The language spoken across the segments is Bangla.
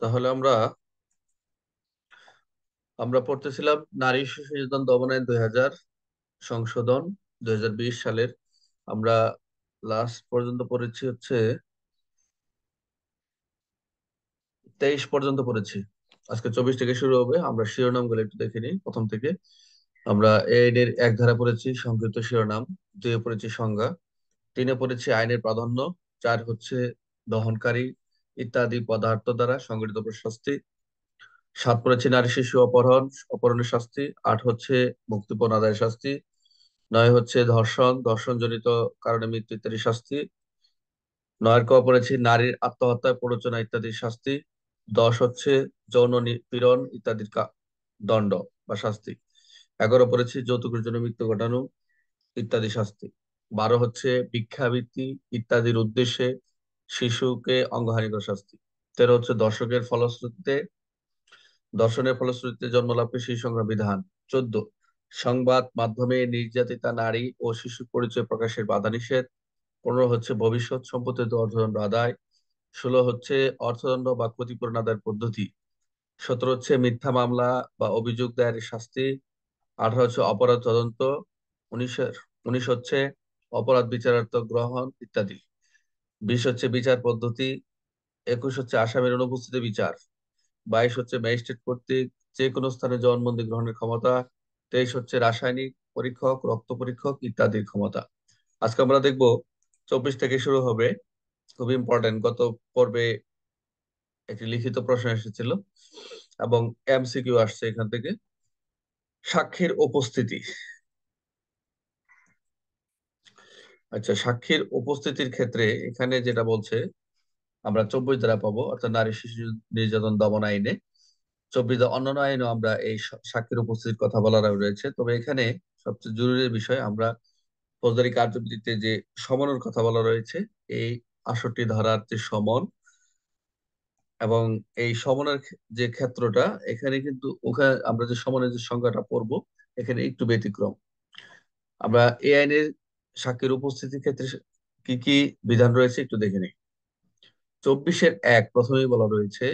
তাহলে আমরা আমরা পড়তেছিলাম নারী শিশু নির্যাতন দমন আইন দুই হাজার সংশোধন দুই সালের আমরা লাস্ট পর্যন্ত পড়েছি হচ্ছে তেইশ পর্যন্ত পড়েছি আজকে চব্বিশ থেকে শুরু হবে আমরা শিরোনাম গুলো একটু দেখিনি প্রথম থেকে আমরা এর এক ধারা পড়েছি সংক্ষিপ্ত শিরোনাম দুয়ে পড়েছি সংজ্ঞা তিনে পড়েছি আইনের প্রাধান্য চার হচ্ছে দহনকারী ইত্যাদি পদার্থ দ্বারা সংগঠিত শাস্তি সাত পড়েছে নারী শিশু অপহরণ অপহরণের শাস্তি আট হচ্ছে মুক্তিপণ আদায়ের শাস্তি নয় হচ্ছে ধর্ষণ ধর্ষণজনিত কারণে মৃত্যু ইত্যাদি শাস্তি নয়ের ক নারীর আত্মহত্যায় প্ররোচনা ইত্যাদি শাস্তি দশ হচ্ছে যৌন নিপীড়ন ইত্যাদির দণ্ড বা শাস্তি এগারো পড়েছি যৌতুকের জন্য মৃত্যু ঘটানো ইত্যাদি শাস্তি বারো হচ্ছে ভিক্ষাবৃত্তি ইত্যাদির উদ্দেশ্যে শিশুকে অঙ্গহানি শাস্তি তেরো হচ্ছে দর্শকের ফলশ্রুতিতে দর্শনের ফলশ্রুতিতে জন্মলাভের শিশু সংগ্রাম বিধান চোদ্দ সংবাদ মাধ্যমে নির্যাতিতা নারী ও শিশু পরিচয় প্রকাশের বাধা নিষেধ পনেরো হচ্ছে ভবিষ্যৎ সম্পত্তি অর্থদণ্ড আদায় ষোলো হচ্ছে অর্থদণ্ড বা ক্ষতিপূরণ আদায়ের পদ্ধতি সতেরো হচ্ছে মিথ্যা মামলা বা অভিযোগ দায়ের শাস্তি আঠারো হচ্ছে অপরাধ তদন্ত উনিশ উনিশ হচ্ছে অপরাধ বিচারার্থ গ্রহণ ইত্যাদি বিশ হচ্ছে বিচার পদ্ধতি একুশ হচ্ছে আসামের অনুপস্থিতি বিচার বাইশ হচ্ছে ম্যাজিস্ট্রেট কর্তৃক যে কোনো স্থানে জবানবন্দি গ্রহণের ক্ষমতা তেইশ হচ্ছে রাসায়নিক পরীক্ষক রক্ত পরীক্ষক ইত্যাদির ক্ষমতা আজকে আমরা দেখব চব্বিশ থেকে শুরু হবে খুব ইম্পর্টেন্ট গত পর্বে একটি লিখিত প্রশ্ন এসেছিল এবং এমসিকিউ আসছে এখান থেকে সাক্ষীর উপস্থিতি আচ্ছা সাক্ষীর উপস্থিতির ক্ষেত্রে এখানে যেটা বলছে আমরা চব্বিশ ধারা পাবো অর্থাৎ নারী শিশু নির্যাতন দমন আইনে চব্বিশ অন্যান্য আইনও আমরা এই সাক্ষীর উপস্থিতির কথা বলার রয়েছে তবে এখানে সবচেয়ে জরুরি বিষয় আমরা ফৌজদারি কার্যবিধিতে যে সমনের কথা বলা রয়েছে এই আষট্টি ধারার যে সমন এবং এই সমনের যে ক্ষেত্রটা এখানে কিন্তু ওখানে আমরা যে সমনের যে সংজ্ঞাটা পড়বো এখানে একটু ব্যতিক্রম আমরা এই আইনের সাক্ষীর উপস্থিতির ক্ষেত্রে কি কি বিধান রয়েছে একটু দেখে নিই চব্বিশের এক প্রথমেই বলা রয়েছে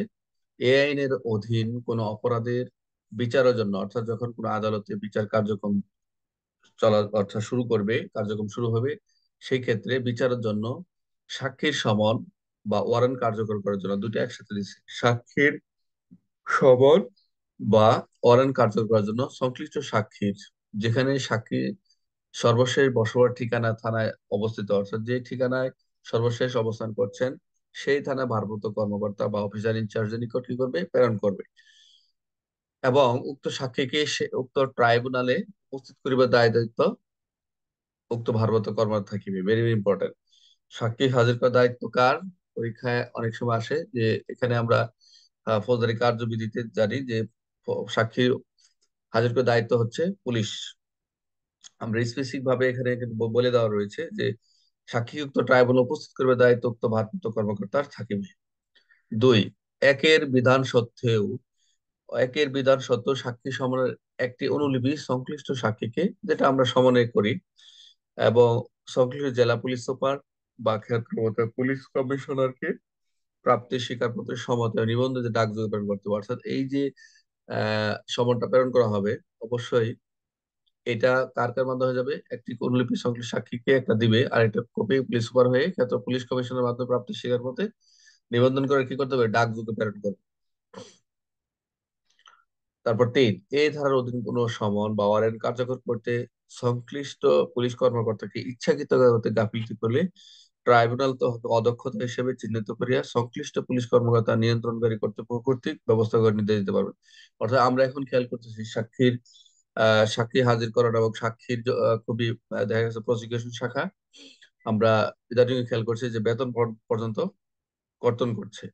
এ আইনের অধীন কোন অপরাধের বিচারের জন্য অর্থাৎ যখন কোনো আদালতে বিচার কার্যক্রম চলা অর্থাৎ শুরু করবে কার্যক্রম শুরু হবে সেই ক্ষেত্রে বিচারের জন্য সাক্ষীর সমন বা ওয়ারেন্ট কার্যকর করার জন্য দুটি একসাথে দিচ্ছে সাক্ষীর সমন বা ওয়ারেন্ট কার্যকর করার জন্য সংশ্লিষ্ট সাক্ষীর যেখানে সাক্ষী সর্বশেষ বসবাস ঠিকানা থানায় অবস্থিত অর্থাৎ যে ঠিকানায় সর্বশেষ অবস্থান করছেন সেই থানা ভারপ্রাপ্ত কর্মকর্তা বা অফিসার ইনচার্জের নিকট কি করবে প্রেরণ করবে এবং উক্ত সাক্ষীকে উক্ত ট্রাইব্যুনালে উপস্থিত করিবার দায় দায়িত্ব উক্ত ভারপ্রাপ্ত কর্মকর্তা থাকিবে ভেরি ভেরি ইম্পর্টেন্ট সাক্ষী হাজির করার দায়িত্ব কার পরীক্ষায় অনেক সময় আসে যে এখানে আমরা ফৌজদারি কার্যবিধিতে জানি যে সাক্ষী হাজির করার দায়িত্ব হচ্ছে পুলিশ আমরা স্পেসিফিক ভাবে এখানে বলে দেওয়া রয়েছে যে সাক্ষীযুক্ত ট্রাইব্যুনাল উপস্থিত করবে দায়িত্ব ভারপ্রাপ্ত কর্মকর্তার থাকিবে দুই একের বিধান সত্ত্বেও একের বিধান সত্ত্বেও সাক্ষী সমনের একটি অনুলিপি সংশ্লিষ্ট সাক্ষীকে যেটা আমরা সমন্বয় করি এবং সংশ্লিষ্ট জেলা পুলিশ সুপার বা ক্ষেত্রমত পুলিশ কমিশনারকে প্রাপ্তির স্বীকারপত্রের সমত নিবন্ধ যে ডাকযোগে প্রেরণ করতে অর্থাৎ এই যে আহ সমনটা প্রেরণ করা হবে অবশ্যই এটা কার কার মাধ্যমে যাবে একটি অনুলিপি সংশ্লিষ্ট সাক্ষীকে একটা দিবে আর একটা কপি পুলিশ সুপার হয়ে ক্ষেত্র পুলিশ কমিশনের মাধ্যমে প্রাপ্ত স্বীকার মতে নিবন্ধন করে কি করতে হবে ডাক যুগে প্রেরণ করবে তারপর তিন এই ধারার অধীন কোন সমন বা ওয়ারেন্ট কার্যকর করতে সংশ্লিষ্ট পুলিশ কর্মকর্তাকে ইচ্ছাকৃত গাফিলতি করলে ট্রাইব্যুনাল তো অদক্ষতা হিসেবে চিহ্নিত করিয়া সংশ্লিষ্ট পুলিশ কর্মকর্তা নিয়ন্ত্রণকারী কর্তৃপক্ষ কর্তৃক ব্যবস্থা করে নির্দেশ দিতে পারবেন অর্থাৎ আমরা এখন খেয়াল করতেছি সাক্ষীর সাক্ষী হাজির করানো এবং সাক্ষীর খুবই দেখা গেছে প্রসিকিউশন শাখা আমরা ইদানিং খেয়াল করছি যে বেতন পর্যন্ত কর্তন করছে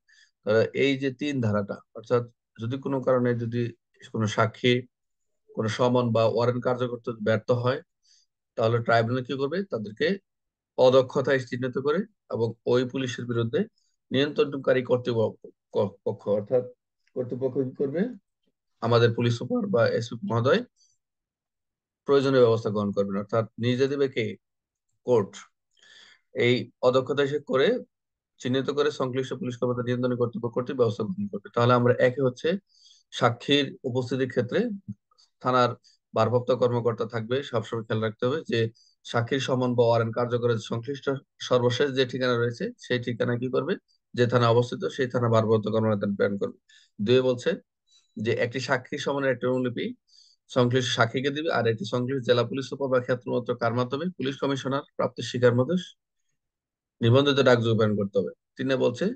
এই যে তিন ধারাটা অর্থাৎ যদি কোনো কারণে যদি কোনো সাক্ষী কোনো সমন বা ওয়ারেন্ট কার্যকর ব্যর্থ হয় তাহলে ট্রাইব্যুনাল কি করবে তাদেরকে অদক্ষতায় চিহ্নিত করে এবং ওই পুলিশের বিরুদ্ধে নিয়ন্ত্রণকারী কর্তৃপক্ষ অর্থাৎ কর্তৃপক্ষ কি করবে আমাদের পুলিশ সুপার বা এসপি মহোদয় প্রয়োজনীয় ব্যবস্থা গ্রহণ করবেন অর্থাৎ নির্দেশ দেবে কে কোর্ট এই অদক্ষতা হিসেবে করে চিহ্নিত করে সংশ্লিষ্ট পুলিশ কর্মকর্তা নিয়ন্ত্রণ কর্তৃপক্ষ কর্তৃক ব্যবস্থা গ্রহণ করবে তাহলে আমরা একে হচ্ছে সাক্ষীর উপস্থিতির ক্ষেত্রে থানার ভারপ্রাপ্ত কর্মকর্তা থাকবে সবসময় খেয়াল রাখতে হবে যে সাক্ষীর সমন বা ওয়ারেন্ট কার্যকরের সংশ্লিষ্ট সর্বশেষ যে ঠিকানা রয়েছে সেই ঠিকানা কি করবে যে থানা অবস্থিত সেই থানা ভারপ্রাপ্ত কর্মকর্তা প্রেরণ করবে দুয়ে বলছে যে একটি সাক্ষী সমনের একটি অনুলিপি সংশ্লিষ্ট সাক্ষীকে দিবে আর এটি সংশ্লিষ্ট জেলা পুলিশ সুপার বা ক্ষেত্রমত কার মাধ্যমে পুলিশ কমিশনার প্রাপ্ত শিকার মধ্যে নিবন্ধিত ডাক যোগান করতে হবে তিনি বলছে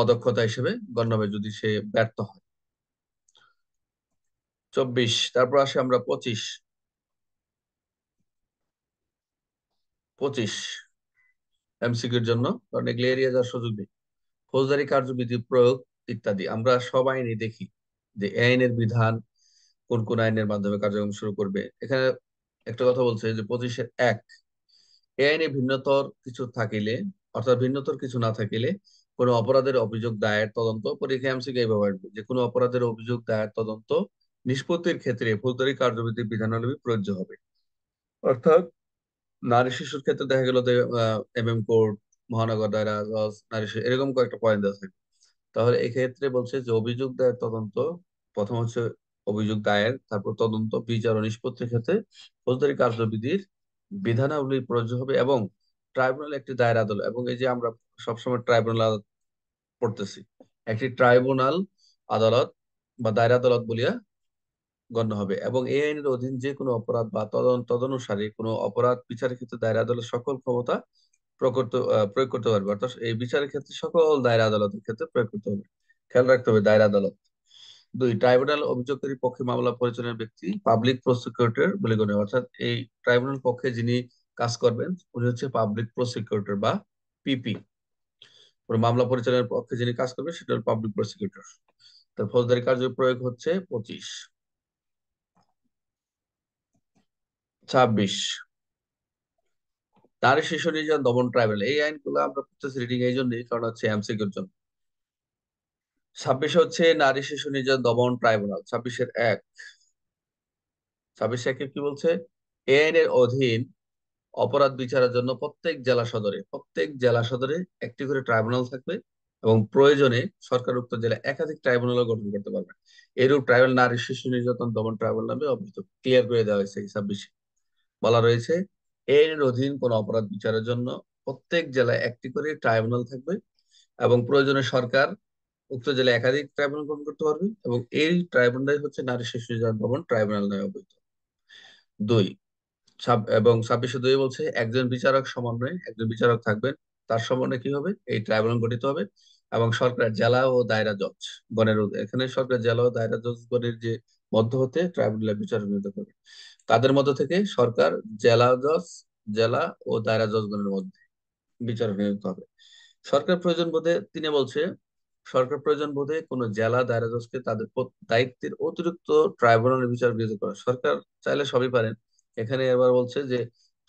অদক্ষতা হিসেবে গণ্য হবে যদি সে ব্যর্থ হয় চব্বিশ তারপর আসে আমরা পঁচিশ পঁচিশ এমসিকিউর জন্য কারণ এগুলো এরিয়া যাওয়ার সুযোগ নেই ফৌজদারি কার্যবিধি প্রয়োগ ইত্যাদি আমরা সব আইনে দেখি যে আইনের বিধান কোন কোন আইনের মাধ্যমে কার্যক্রম শুরু করবে এখানে একটা কথা বলছে যে পঁচিশের এক এ আইনে ভিন্নতর কিছু থাকিলে অর্থাৎ ভিন্নতর কিছু না থাকিলে কোন অপরাধের অভিযোগ দায়ের তদন্ত পরীক্ষা এমসিকে এইভাবে আসবে যে কোনো অপরাধের অভিযোগ দায়ের তদন্ত নিষ্পত্তির ক্ষেত্রে ফৌজদারি কার্যবিধি বিধানাবলী প্রযোজ্য হবে অর্থাৎ নারী শিশুর ক্ষেত্রে দেখা গেল যে এম এম কোর্ট মহানগর দায়রা জজ নারী শিশু এরকম কয়েকটা পয়েন্ট আছে তাহলে এক্ষেত্রে বলছে যে অভিযোগ দায়ের তদন্ত প্রথম হচ্ছে অভিযোগ দায়ের তারপর তদন্ত বিচার ও নিষ্পত্তির ক্ষেত্রে ফৌজদারি কার্যবিধির বিধানাবলী প্রযোজ্য হবে এবং ট্রাইব্যুনাল একটি দায়ের আদালত এবং এই যে আমরা সবসময় ট্রাইব্যুনাল পড়তেছি একটি ট্রাইব্যুনাল আদালত বা দায়ের আদালত বলিয়া গণ্য হবে এবং এই আইনের অধীন যে কোনো অপরাধ বা তদনুসারে কোনো অপরাধ বিচারের ক্ষেত্রে দায়ের আদালত সকল ক্ষমতা প্রয়োগ করতে পারবে অর্থাৎ এই বিচারের ক্ষেত্রে সকল দায়ের আদালতের ক্ষেত্রে প্রয়োগ করতে হবে খেয়াল রাখতে হবে দায়ের আদালত দুই ট্রাইব্যুনাল অভিযোগকারী পক্ষে মামলা পরিচালনার ব্যক্তি পাবলিক প্রসিকিউটর বলে গণ্য অর্থাৎ এই ট্রাইব্যুনাল পক্ষে যিনি কাজ করবেন উনি হচ্ছে পাবলিক প্রসিকিউটর বা পিপি মামলা পরিচালনার পক্ষে যিনি কাজ করবেন সেটা হল পাবলিক প্রসিকিউটর তার ফৌজদারি কার্য প্রয়োগ হচ্ছে পঁচিশ ছাব্বিশ তার শিশু নির্যাতন দমন ট্রাইব্যুনাল এই আইনগুলো আমরা প্রত্যেক রিডিং এই জন্যই কারণ হচ্ছে এমসিকিউর জন্য ছাব্বিশে হচ্ছে নারী শিশু নির্যাতন দমন ট্রাইব্যুনাল ছাব্বিশের এক ছাব্বিশ একের কি বলছে এ আইনের অধীন অপরাধ বিচারের জন্য প্রত্যেক জেলা সদরে প্রত্যেক জেলা সদরে একটি করে ট্রাইব্যুনাল থাকবে এবং প্রয়োজনে সরকার উক্ত জেলা একাধিক ট্রাইব্যুনাল গঠন করতে পারবে এরূপ ট্রাইব্যাল নারী শিশু নির্যাতন দমন ট্রাইব্যুনাল নামে অবহিত ক্লিয়ার করে দেওয়া হয়েছে এই ছাব্বিশে বলা রয়েছে আইনের অধীন কোন অপরাধ বিচারের জন্য প্রত্যেক জেলায় একটি করে ট্রাইব্যুনাল থাকবে এবং প্রয়োজনে সরকার উক্ত জেলায় একাধিক ট্রাইব্যুনাল গঠন করতে পারবে এবং এই ট্রাইব্যুনাল হচ্ছে নারী শিশু ভবন দমন ট্রাইব্যুনাল নামে অভিহিত দুই এবং ছাব্বিশে দুই বলছে একজন বিচারক সমন্বয়ে একজন বিচারক থাকবেন তার সমন্বয়ে কি হবে এই ট্রাইব্যুনাল গঠিত হবে এবং সরকার জেলা ও দায়রা জজ গণের এখানে সরকার জেলা ও দায়রা জজ গণের যে মধ্য হতে ট্রাইব্যুনাল বিচার নির্ণীত করবে তাদের মধ্য থেকে সরকার জেলা জজ জেলা ও দায়রা জজগণের মধ্যে বিচার নিহিত হবে সরকার প্রয়োজন বোধে তিনি বলছে সরকার প্রয়োজন বোধে কোন জেলা দায়রা জজকে তাদের দায়িত্বের অতিরিক্ত ট্রাইব্যুনালের বিচার বিরোধী করা সরকার চাইলে সবই পারেন এখানে এবার বলছে যে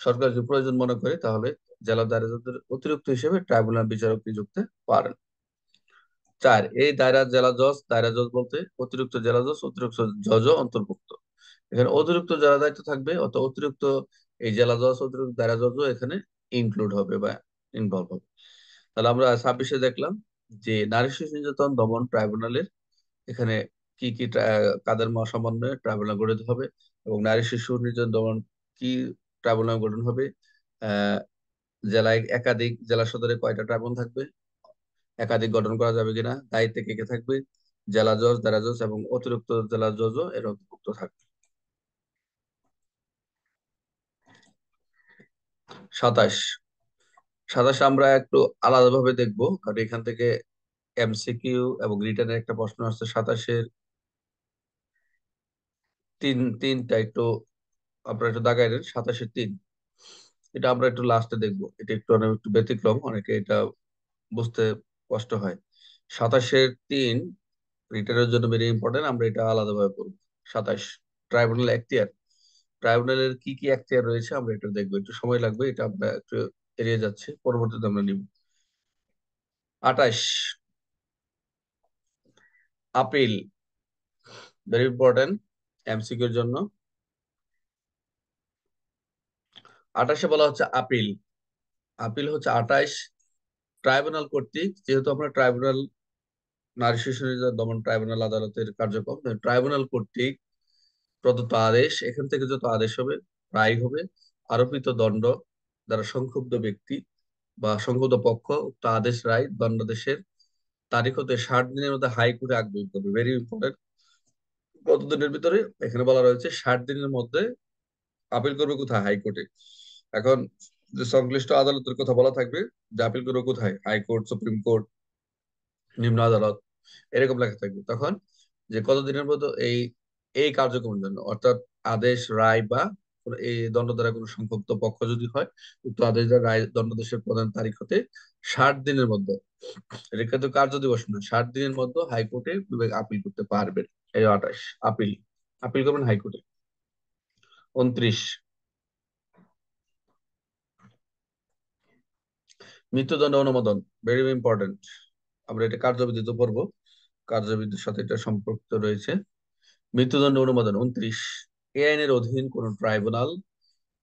সরকার যদি প্রয়োজন মনে করে তাহলে জেলা দায়রা অতিরিক্ত হিসেবে ট্রাইব্যুনাল বিচারক নিযুক্ত পারেন চার এই দায়রা জেলা জজ দায়রা জজ বলতে অতিরিক্ত জেলা জজ অতিরিক্ত জজ অন্তর্ভুক্ত এখানে অতিরিক্ত জেলা দায়িত্ব থাকবে অত অতিরিক্ত এই জেলা জজ অতিরিক্ত দায়রা জজ এখানে ইনক্লুড হবে বা ইনভলভ হবে তাহলে আমরা ছাব্বিশে দেখলাম যে নারী শিশু নির্যাতন দমন ট্রাইব্যুনালের এখানে কি কি কাদের সমন্বয়ে ট্রাইব্যুনাল গঠিত হবে এবং নারী শিশু নির্যাতন দমন কি ট্রাইব্যুনাল গঠন হবে জেলায় একাধিক জেলা সদরে কয়টা ট্রাইব্যুনাল থাকবে একাধিক গঠন করা যাবে কিনা দায়িত্বে কে কে থাকবে জেলা জজ দারা জজ এবং অতিরিক্ত জেলা জজ এর অন্তর্ভুক্ত থাকবে সাতাশ সাতাশ আমরা একটু আলাদাভাবে দেখব কারণ এখান থেকে এমসিকিউ এবং রিটার্নের একটা প্রশ্ন আসছে সাতাশের তিন তিনটা একটু আপনারা একটু দাগাই নেন সাতাশের তিন এটা আমরা একটু লাস্টে দেখব এটা একটু অনেক একটু ব্যতিক্রম অনেকে এটা বুঝতে কষ্ট হয় সাতাশের তিন রিটার্নের জন্য ভেরি ইম্পর্টেন্ট আমরা এটা আলাদাভাবে করব সাতাশ ট্রাইব্যুনাল এখতিয়ার ট্রাইব্যুনালের কি কি এখতিয়ার রয়েছে আমরা এটা দেখবো একটু সময় লাগবে এটা আমরা একটু এড়িয়ে যাচ্ছে পরবর্তীতে আমরা নিব আটাইশ আপিল ভেরি ইম্পর্টেন্ট এমসিকিউর জন্য আটাশে বলা হচ্ছে আপিল আপিল হচ্ছে আটাইশ ট্রাইব্যুনাল কর্তৃক যেহেতু আমরা ট্রাইব্যুনাল নারী শিশু দমন ট্রাইব্যুনাল আদালতের কার্যক্রম ট্রাইব্যুনাল কর্তৃক প্রদত্ত আদেশ এখান থেকে যত আদেশ হবে প্রায় হবে আরোপিত দণ্ড যারা সংক্ষুব্ধ ব্যক্তি বা সংক্ষুব্ধ পক্ষ উক্ত আদেশ রায় বাংলাদেশের তারিখ হতে ষাট দিনের মধ্যে হাইকোর্টে আগ্রহী করবে ভেরি ইম্পর্টেন্ট কতদিনের ভিতরে এখানে বলা রয়েছে ষাট দিনের মধ্যে আপিল করবে কোথায় হাইকোর্টে এখন যে সংশ্লিষ্ট আদালতের কথা বলা থাকবে যে আপিল করবে কোথায় হাইকোর্ট সুপ্রিম কোর্ট নিম্ন আদালত এরকম লেখা থাকবে তখন যে কতদিনের মতো এই এই কার্যক্রমের জন্য অর্থাৎ আদেশ রায় বা এই দ্বারা কোনো সংক্ষুব্ধ পক্ষ যদি হয় উক্ত আদেশদার রায় দণ্ডাদেশের প্রদান তারিখ হতে ষাট দিনের মধ্যে এটা তো কার্য দিবস নয় ষাট দিনের মধ্যে হাইকোর্টে বিবেক আপিল করতে পারবেন এই আঠাশ আপিল আপিল করবেন হাইকোর্টে উনত্রিশ মৃত্যুদণ্ড অনুমোদন ভেরি ইম্পর্টেন্ট আমরা এটা কার্যবিধিত পড়বো কার্যবিধির সাথে এটা সম্পর্কিত রয়েছে মৃত্যুদণ্ড অনুমোদন উনত্রিশ এ আইনের অধীন কোন ট্রাইব্যুনাল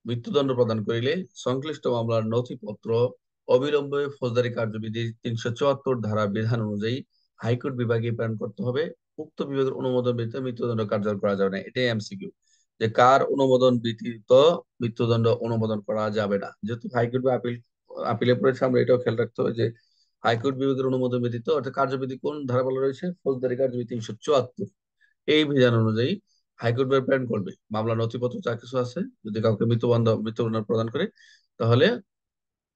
মৃত্যুদণ্ড প্রদান করিলে সংশ্লিষ্ট মামলার নথিপত্র অবিলম্বে ফৌজদারি কার্যবিধি তিনশো চুয়াত্তর ধারা বিধান অনুযায়ী হাইকোর্ট বিভাগে প্রেরণ করতে হবে উক্ত বিভাগের অনুমোদন ব্যতীত মৃত্যুদণ্ড কার্যকর করা যাবে না এটাই এমসিকিউ যে কার অনুমোদন ব্যতীত মৃত্যুদণ্ড অনুমোদন করা যাবে না যেহেতু হাইকোর্ট বা আপিল আপিলের পরে আমরা এটাও খেয়াল রাখতে হবে যে হাইকোর্ট বিভাগের অনুমোদন ব্যতীত অর্থাৎ কার্যবিধি কোন ধারা বলা রয়েছে ফৌজদারি কার্যবিধি তিনশো চুয়াত্তর এই বিধান অনুযায়ী হাইকোর্ট প্রেরণ করবে মামলা নথিপত্র যা কিছু আছে যদি কাউকে মৃত্যুদণ্ড মৃত্যুদণ্ড প্রদান করে তাহলে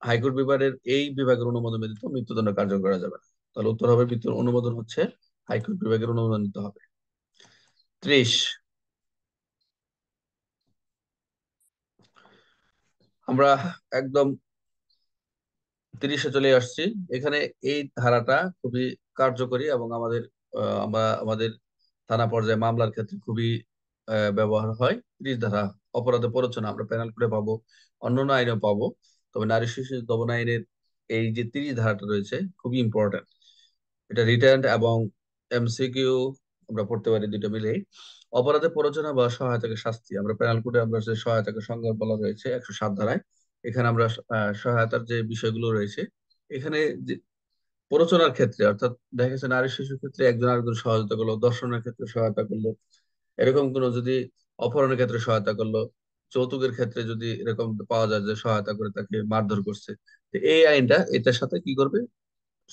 হাইকোর্ট বিভাগের এই বিভাগের অনুমোদন ব্যতীত মৃত্যুদণ্ড কার্যকর করা যাবে না তাহলে উত্তর হবে মৃত্যুর অনুমোদন হচ্ছে হাইকোর্ট বিভাগের অনুমোদন নিতে হবে ত্রিশ আমরা একদম তিরিশে চলে আসছি এখানে এই ধারাটা খুবই কার্যকরী এবং আমাদের আমরা আমাদের থানা পর্যায়ে মামলার ক্ষেত্রে খুবই ব্যবহার হয় ত্রিশ ধারা অপরাধে প্ররোচনা আমরা প্যানেল করে পাবো অন্যান্য আইনেও পাবো তবে নারী শিশু দমন আইনের এই যে ত্রিশ ধারাটা রয়েছে খুবই ইম্পর্টেন্ট এটা রিটার্ন এবং এমসিকিউ আমরা পড়তে পারি দুটো মিলেই অপরাধে প্ররোচনা বা সহায়তাকে শাস্তি আমরা প্যানেল কোডে আমরা যে সহায়তাকে সংজ্ঞা বলা রয়েছে একশো সাত ধারায় এখানে আমরা সহায়তার যে বিষয়গুলো রয়েছে এখানে প্ররোচনার ক্ষেত্রে অর্থাৎ দেখা গেছে নারী শিশুর ক্ষেত্রে একজন আরেকজন সহায়তা করলো দর্শনের ক্ষেত্রে সহায়তা করলো এরকম কোনো যদি অপহরণের ক্ষেত্রে সহায়তা করলো যৌতুকের ক্ষেত্রে যদি এরকম পাওয়া যায় যে সহায়তা করে তাকে মারধর করছে এই আইনটা এটার সাথে কি করবে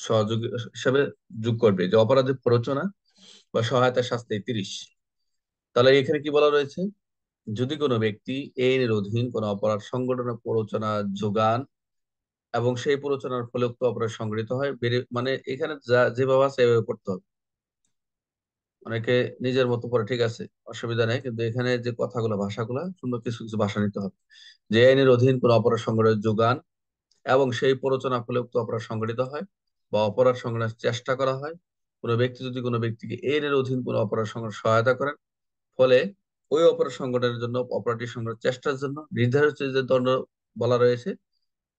সহযোগী হিসাবে যোগ করবে যে অপরাধের প্ররোচনা বা সহায়তা শাস্তি তিরিশ তাহলে এখানে কি বলা রয়েছে যদি কোনো ব্যক্তি এই আইনের অধীন কোনো অপরাধ সংগঠনের প্ররোচনা যোগান এবং সেই প্ররোচনার ফলে উক্ত অপরাধ সংগঠিত হয় মানে এখানে যা যেভাবে আছে এভাবে পড়তে হবে অনেকে নিজের মতো করে ঠিক আছে অসুবিধা নেই কিন্তু এখানে যে কথাগুলো ভাষাগুলো সুন্দর কিছু কিছু ভাষা নিতে হবে যে আইনের অধীন কোনো অপরাধ সংগঠনের যোগান এবং সেই প্ররোচনা ফলে উক্ত অপরাধ সংগঠিত হয় বা অপরাধ সংগঠনের চেষ্টা করা হয় কোনো ব্যক্তি যদি কোনো ব্যক্তিকে এনের অধীন কোনো অপরাধ সংগঠন সহায়তা করেন ফলে ওই অপরাধ সংগঠনের জন্য অপরাধী সংগ্রহের চেষ্টার জন্য নির্ধারিত যে দণ্ড বলা রয়েছে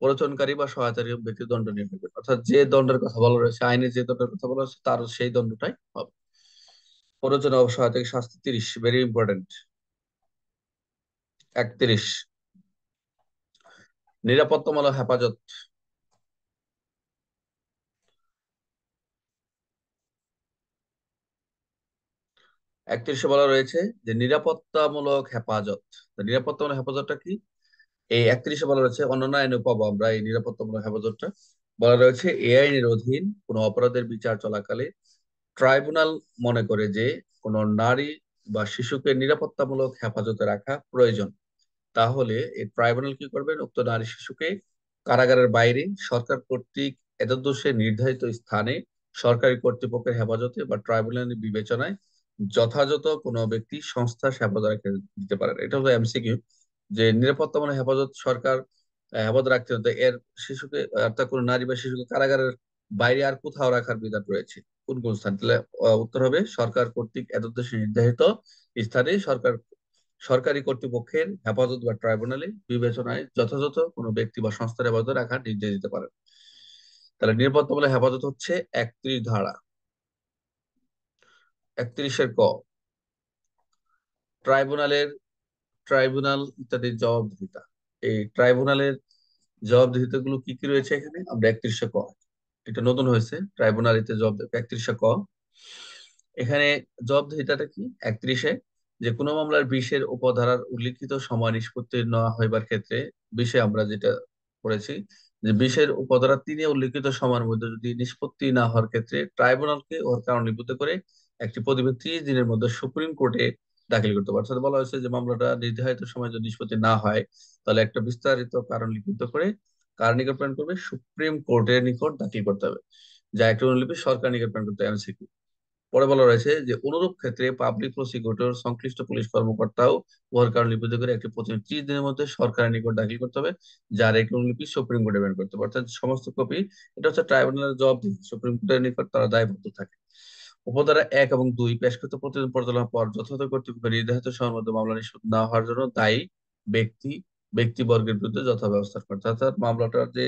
প্রলোচনকারী বা সহায়তারী ব্যক্তি দণ্ড নির্ণয় অর্থাৎ যে দণ্ডের কথা বলা রয়েছে আইনে যে দণ্ডের কথা বলা হয়েছে তার সেই দণ্ডটাই হবে অবসর থেকে শাস্তি তিরিশ ভেরি ইম্পর্টেন্ট একত্রিশ নিরাপত্তামূলক হেফাজত একত্রিশে বলা রয়েছে যে নিরাপত্তামূলক হেফাজত নিরাপত্তামূলক হেফাজতটা কি এই একত্রিশে বলা রয়েছে অন্যান্য আইনে পাবো আমরা এই নিরাপত্তামূলক হেফাজতটা বলা রয়েছে এ আইনের অধীন কোনো অপরাধের বিচার চলাকালে ট্রাইব্যুনাল মনে করে যে কোনো নারী বা শিশুকে নিরাপত্তামূলক হেফাজতে রাখা প্রয়োজন তাহলে এই ট্রাইব্যুনাল কি করবেন উক্ত নারী শিশুকে কারাগারের বাইরে সরকার কর্তৃক এতদোষে নির্ধারিত স্থানে সরকারি কর্তৃপক্ষের হেফাজতে বা ট্রাইব্যুনালের বিবেচনায় যথাযথ কোনো ব্যক্তি সংস্থা হেফাজত রাখতে দিতে পারেন এটা হলো এমসিকিউ যে নিরাপত্তামূলক হেফাজত সরকার হেফাজত রাখতে এর শিশুকে অর্থাৎ কোনো নারী বা শিশুকে কারাগারের বাইরে আর কোথাও রাখার বিধান রয়েছে কোন কোন স্থান তাহলে উত্তর হবে সরকার কর্তৃক এতদেশে নির্ধারিত স্থানে সরকার সরকারি কর্তৃপক্ষের হেফাজত বা ট্রাইব্যুনালে বিবেচনায় যথাযথ কোনো ব্যক্তি বা সংস্থার হেফাজত রাখার নির্দেশ দিতে পারেন তাহলে নিরাপত্তামূলক হেফাজত হচ্ছে একত্রিশ ধারা একত্রিশের ক ট্রাইব্যুনালের ট্রাইব্যুনাল ইত্যাদির জবাবদিহিতা এই ট্রাইব্যুনালের জবাবদিহিতা গুলো কি কি রয়েছে এখানে আমরা একত্রিশে ক এটা নতুন হয়েছে ট্রাইব্যুনালিতে জব একত্রিশে ক এখানে জব ধিতাটা কি একত্রিশে যে কোনো মামলার বিশের উপধারার উল্লিখিত সময় নিষ্পত্তি নেওয়া হইবার ক্ষেত্রে বিশে আমরা যেটা করেছি যে বিশের উপধারা তিনে উল্লিখিত সময়ের মধ্যে যদি নিষ্পত্তি না হওয়ার ক্ষেত্রে ট্রাইব্যুনালকে ওর কারণীভূত করে একটি প্রতিবেদন ত্রিশ দিনের মধ্যে সুপ্রিম কোর্টে দাখিল করতে পারে বলা হয়েছে যে মামলাটা নির্ধারিত সময় যদি নিষ্পত্তি না হয় তাহলে একটা বিস্তারিত কারণ লিখিত করে কার নিকট প্রেরণ করবে সুপ্রিম কোর্টের নিকট দাখিল করতে হবে যা একটি অনুলিপি সরকার নিকট প্রেরণ করতে হবে পরে বলা রয়েছে যে অনুরূপ ক্ষেত্রে পাবলিক প্রসিকিউটর সংশ্লিষ্ট পুলিশ কর্মকর্তাও উহার কারণ লিপিবদ্ধ করে একটি প্রতি ত্রিশ দিনের মধ্যে সরকারের নিকট দাখিল করতে হবে যার একটি অনুলিপি সুপ্রিম কোর্টে প্রেরণ করতে হবে অর্থাৎ সমস্ত কপি এটা হচ্ছে ট্রাইব্যুনালের জবাবদিহি সুপ্রিম কোর্টের নিকট তারা দায়বদ্ধ থাকে উপধারা এক এবং দুই পেশকৃত প্রতিবেদন পর্যালোচনার পর যথাযথ কর্তৃপক্ষ নির্ধারিত সময়ের মধ্যে মামলা নিষ্পত্তি না হওয়ার জন্য দায়ী ব্যক্তি ব্যক্তিবর্গের বিরুদ্ধে যথা ব্যবস্থা করতে অর্থাৎ মামলাটার যে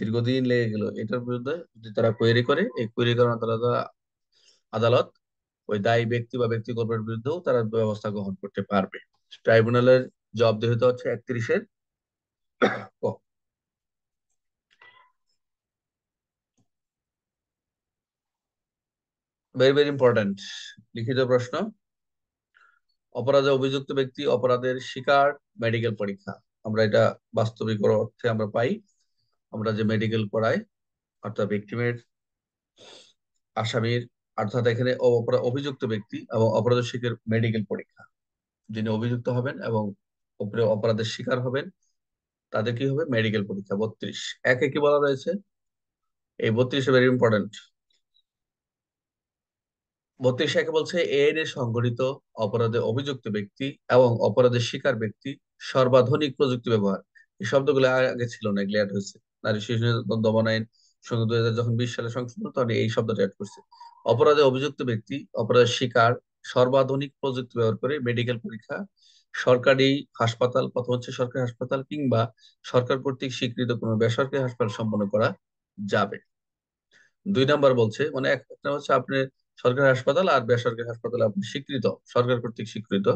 দীর্ঘদিন লেগে গেল এটার বিরুদ্ধে যদি তারা কোয়েরি করে এই কোয়েরি করার আদালত ওই দায়ী ব্যক্তি বা ব্যক্তি কর্মের বিরুদ্ধেও তারা ব্যবস্থা গ্রহণ করতে পারবে ট্রাইব্যুনালের দেহিত হচ্ছে একত্রিশের ভেরি ভেরি ইম্পর্টেন্ট লিখিত প্রশ্ন অপরাধে অভিযুক্ত ব্যক্তি অপরাধের শিকার মেডিকেল পরীক্ষা আমরা এটা বাস্তবিক অর্থে আমরা পাই আমরা যে মেডিকেল করাই অর্থাৎ ভিক্টিমের আসামির অর্থাৎ এখানে অভিযুক্ত ব্যক্তি এবং অপরাধ শিখের মেডিকেল পরীক্ষা যিনি অভিযুক্ত হবেন এবং উপরে অপরাধের শিকার হবেন তাদের কি হবে মেডিকেল পরীক্ষা বত্রিশ একে কি বলা রয়েছে এই বত্রিশ ভেরি ইম্পর্টেন্ট বত্রিশ একে বলছে এ সংগঠিত অপরাধে অভিযুক্ত ব্যক্তি এবং অপরাধের শিকার ব্যক্তি সর্বাধুনিক প্রযুক্তি ব্যবহার এই শব্দগুলো আগে ছিল না এগুলো অ্যাড হয়েছে নারী শিশু নির্যাতন দমন আইন সঙ্গে দুই হাজার যখন বিশ সালে সংশোধন তখন এই শব্দটা অ্যাড করছে অপরাধে অভিযুক্ত ব্যক্তি অপরাধের শিকার সর্বাধুনিক প্রযুক্তি ব্যবহার করে মেডিকেল পরীক্ষা সরকারি হাসপাতাল প্রথম হচ্ছে সরকারি হাসপাতাল কিংবা সরকার কর্তৃক স্বীকৃত কোনো বেসরকারি হাসপাতাল সম্পন্ন করা যাবে দুই নাম্বার বলছে মানে এক হচ্ছে আপনার সরকারি হাসপাতাল আর বেসরকারি হাসপাতালে আপনি স্বীকৃত সরকার কর্তৃক স্বীকৃত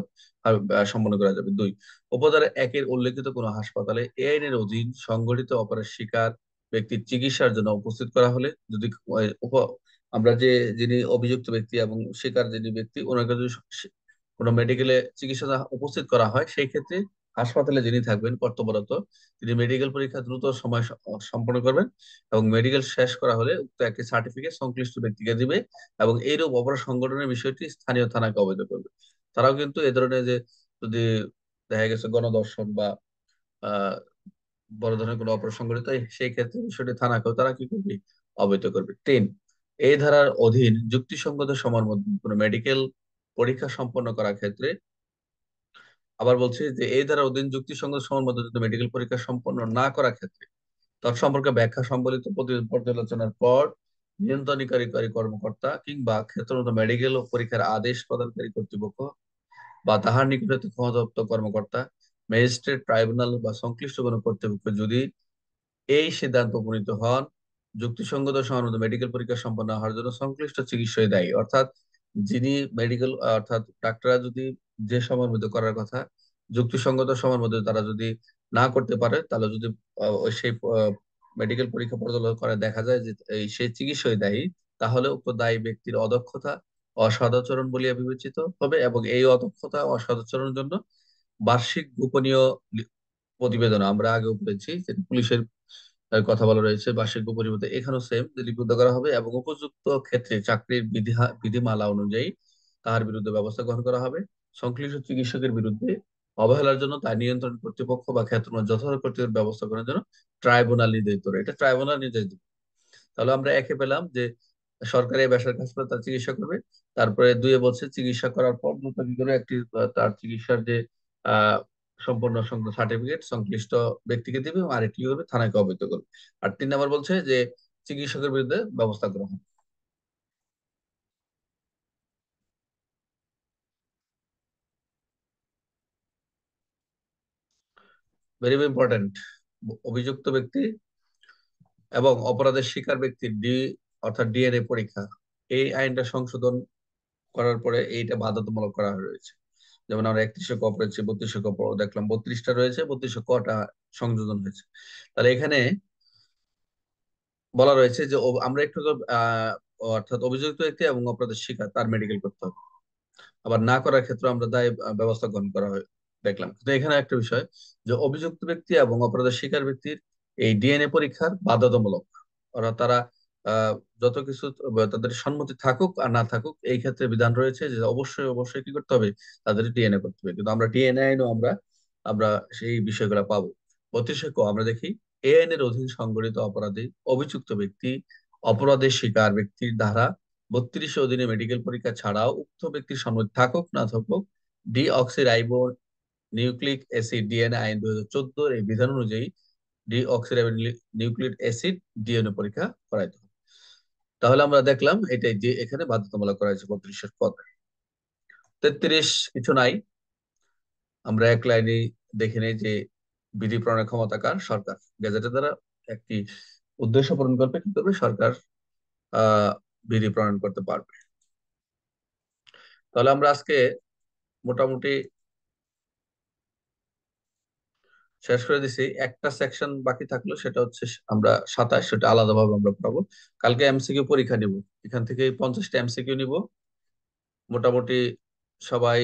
সম্পন্ন করা যাবে দুই উপধারা একের উল্লেখিত কোনো হাসপাতালে এ আইনের অধীন সংগঠিত অপরাধ শিকার ব্যক্তির চিকিৎসার জন্য উপস্থিত করা হলে যদি আমরা যে যিনি অভিযুক্ত ব্যক্তি এবং শিকার যিনি ব্যক্তি ওনাকে যদি কোনো মেডিকেলে চিকিৎসা উপস্থিত করা হয় সেই ক্ষেত্রে হাসপাতালে যিনি থাকবেন কর্তব্যরত তিনি মেডিকেল পরীক্ষা দ্রুত সময় সম্পন্ন করবেন এবং মেডিকেল শেষ করা হলে উক্ত একটি সার্টিফিকেট সংশ্লিষ্ট ব্যক্তিকে দিবে এবং এইরূপ অপরাধ সংগঠনের বিষয়টি স্থানীয় থানাকে অবহিত করবে তারাও কিন্তু এ ধরনের যে যদি দেখা গেছে গণদর্শন বা বড় ধরনের কোনো অপরাধ সংগঠিত সেই ক্ষেত্রে বিষয়টি থানাকেও তারা কি করবে অবহিত করবে টেন এই ধারার অধীন যুক্তিসঙ্গত সময়ের মধ্যে কোনো মেডিকেল পরীক্ষা সম্পন্ন করার ক্ষেত্রে আবার বলছি যে এই দ্বারা অধীন যুক্তি সংগত সমন্বয় মেডিকেল পরীক্ষা সম্পন্ন না করার ক্ষেত্রে তার সম্পর্কে ব্যাখ্যা সম্বলিত পর্যালোচনার পর নিয়ন্ত্রণকারী কর্মকর্তা কিংবা ক্ষেত্রগত মেডিকেল পরীক্ষার আদেশ প্রদানকারী কর্তৃপক্ষ বা তাহার নিকটে ক্ষমতাপ্ত কর্মকর্তা ম্যাজিস্ট্রেট ট্রাইব্যুনাল বা সংশ্লিষ্ট কোনো কর্তৃপক্ষ যদি এই সিদ্ধান্ত উপনীত হন যুক্তিসঙ্গত সহানুভূত মেডিকেল পরীক্ষা সম্পন্ন হওয়ার জন্য সংশ্লিষ্ট চিকিৎসায় দায়ী অর্থাৎ যিনি মেডিকেল অর্থাৎ ডাক্তাররা যদি যে সময়ের মধ্যে করার কথা যুক্তিসঙ্গত সময়ের মধ্যে তারা যদি না করতে পারে তাহলে যদি সেই মেডিকেল পরীক্ষা পর্যালোচনা করে দেখা যায় যে সে চিকিৎসায় দায়ী তাহলে উক্ত দায়ী ব্যক্তির অদক্ষতা অসদাচরণ বলিয়া বিবেচিত হবে এবং এই অদক্ষতা অসদাচরণের জন্য বার্ষিক গোপনীয় প্রতিবেদন আমরা আগেও বলেছি পুলিশের কথা বলা রয়েছে বার্ষিক পরিবর্তে এখানেও সেম লিপিবদ্ধ করা হবে এবং উপযুক্ত ক্ষেত্রে চাকরির বিধিমালা অনুযায়ী তার বিরুদ্ধে ব্যবস্থা গ্রহণ করা হবে সংশ্লিষ্ট চিকিৎসকের বিরুদ্ধে অবহেলার জন্য তার নিয়ন্ত্রণ কর্তৃপক্ষ বা ক্ষেত্র যথাযথ ব্যবস্থা করার জন্য ট্রাইব্যুনাল নির্দেশিত এটা ট্রাইব্যুনাল নির্ধারিত তাহলে আমরা একে পেলাম যে সরকারি বেসরকারি হাসপাতাল তার চিকিৎসা করবে তারপরে দুয়ে বলছে চিকিৎসা করার পর একটি তার চিকিৎসার যে আহ সম্পূর্ণ সংক্রান্ত সার্টিফিকেট সংশ্লিষ্ট ব্যক্তিকে দিবে এবং আরেকটি হবে থানাকে অবহিত করবে আর তিন নম্বর বলছে যে চিকিৎসকের বিরুদ্ধে ব্যবস্থা গ্রহণ ভেরি ইম্পর্টেন্ট অভিযুক্ত ব্যক্তি এবং অপরাধের শিকার ব্যক্তির ডি অর্থাৎ ডিএনএ পরীক্ষা এই আইনটা সংশোধন করার পরে এইটা বাধ্যতামূলক করা হয়েছে যেমন আমরা একত্রিশে কপ রয়েছে বত্রিশে কপ দেখলাম বত্রিশটা রয়েছে বত্রিশে কটা সংযোজন হয়েছে তাহলে এখানে বলা রয়েছে যে আমরা একটু অর্থাৎ অভিযুক্ত ব্যক্তি এবং অপরাধের শিকার তার মেডিকেল করতে হবে আবার না করার ক্ষেত্রে আমরা দায় ব্যবস্থা গ্রহণ করা হয় দেখলাম কিন্তু এখানে একটা বিষয় যে অভিযুক্ত ব্যক্তি এবং অপরাধের শিকার ব্যক্তির এই ডিএনএ পরীক্ষার বাধ্যতামূলক অর্থাৎ তারা যত কিছু তাদের সম্মতি থাকুক আর না থাকুক এই ক্ষেত্রে বিধান রয়েছে যে অবশ্যই অবশ্যই কি করতে হবে তাদের ডিএনএ করতে হবে কিন্তু আমরা ডিএনএ আইনও আমরা আমরা সেই বিষয়গুলো পাবো বত্রিশে আমরা দেখি এ আইনের অধীন সংগঠিত অপরাধী অভিযুক্ত ব্যক্তি অপরাধের শিকার ব্যক্তির দ্বারা বত্রিশে অধীনে মেডিকেল পরীক্ষা ছাড়াও উক্ত ব্যক্তির সম্মতি থাকুক না থাকুক deoxyribonucleic acid DNA আইন দুই হাজার চোদ্দ এই বিধান অনুযায়ী deoxyribonucleic acid DNA পরীক্ষা করাইতে তাহলে আমরা দেখলাম এটাই যে এখানে বাধ্যতামূলক করা হয়েছে বত্রিশের পদ তেত্রিশ কিছু নাই আমরা এক লাইনে দেখে নেই যে বিধি প্রণয় ক্ষমতা কার সরকার গেজেটের দ্বারা একটি উদ্দেশ্য পূরণ করবে কি করবে সরকার বিধি প্রণয়ন করতে পারবে তাহলে আমরা আজকে মোটামুটি শেষ করে দিছি একটা সেকশন বাকি থাকলো সেটা হচ্ছে আমরা সাতাশ সেটা আলাদাভাবে আমরা পড়াবো কালকে এমসিকিউ পরীক্ষা নিব এখান থেকে পঞ্চাশটা এমসিকিউ নিব মোটামুটি সবাই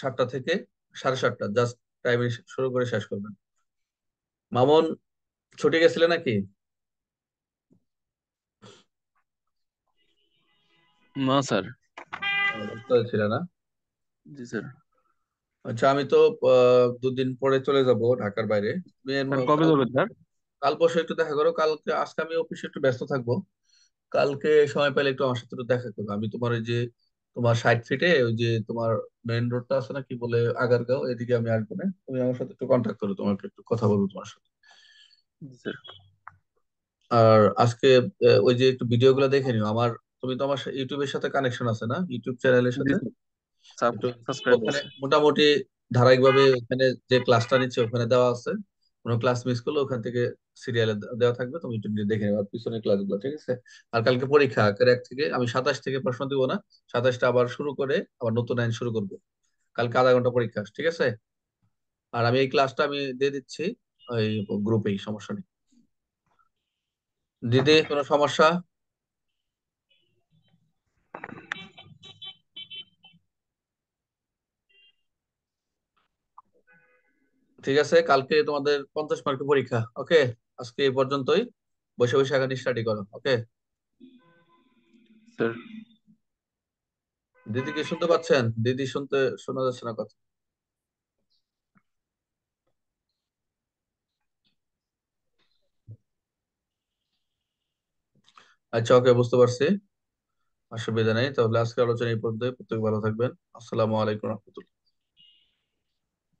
সাতটা থেকে সাড়ে সাতটা জাস্ট টাইমে শুরু করে শেষ করবেন মামুন ছুটে গেছিলে নাকি না স্যার ছিল না জি স্যার আচ্ছা আমি তো দুদিন পরে চলে যাব ঢাকার বাইরে কবে যাবেন স্যার কাল পরশু একটু দেখা করো কালকে আজকে আমি অফিসে একটু ব্যস্ত থাকবো কালকে সময় পেলে একটু আমার সাথে একটু দেখা করো আমি তোমার ওই যে তোমার সাইড ফিটে ওই যে তোমার মেইন রোডটা আছে না কি বলে আগারগাঁও এদিকে আমি আসবো না তুমি আমার সাথে একটু কন্ট্যাক্ট করো তোমাকে একটু কথা বলবো তোমার সাথে আর আজকে ওই যে একটু ভিডিও গুলো দেখে নিও আমার তুমি তো আমার ইউটিউবের সাথে কানেকশন আছে না ইউটিউব চ্যানেলের সাথে মোটামুটি ধারাবাহিকভাবে ওখানে যে ক্লাসটা নিচ্ছে ওখানে দেওয়া আছে কোনো ক্লাস মিস করলে ওখান থেকে সিরিয়ালে দেওয়া থাকবে তুমি একটু দেখে নেবে ক্লাস ক্লাসগুলো ঠিক আছে আর কালকে পরীক্ষা এক থেকে আমি সাতাশ থেকে প্রশ্ন দিব না সাতাশটা আবার শুরু করে আবার নতুন আইন শুরু করব কালকে আধা ঘন্টা পরীক্ষা ঠিক আছে আর আমি এই ক্লাসটা আমি দিয়ে দিচ্ছি ওই গ্রুপেই সমস্যা নেই দিদি কোনো সমস্যা ঠিক আছে কালকে তোমাদের পঞ্চাশ মার্কের পরীক্ষা ওকে আজকে এই পর্যন্তই বসে বসে এখানে স্টাডি করো ওকে দিদি কি শুনতে পাচ্ছেন দিদি শুনতে শোনা যাচ্ছে না কথা আচ্ছা ওকে বুঝতে পারছি অসুবিধা নেই তাহলে আজকে আলোচনা এই পর্যন্ত প্রত্যেক ভালো থাকবেন আসসালামু আলাইকুম রহমতুল্লাহ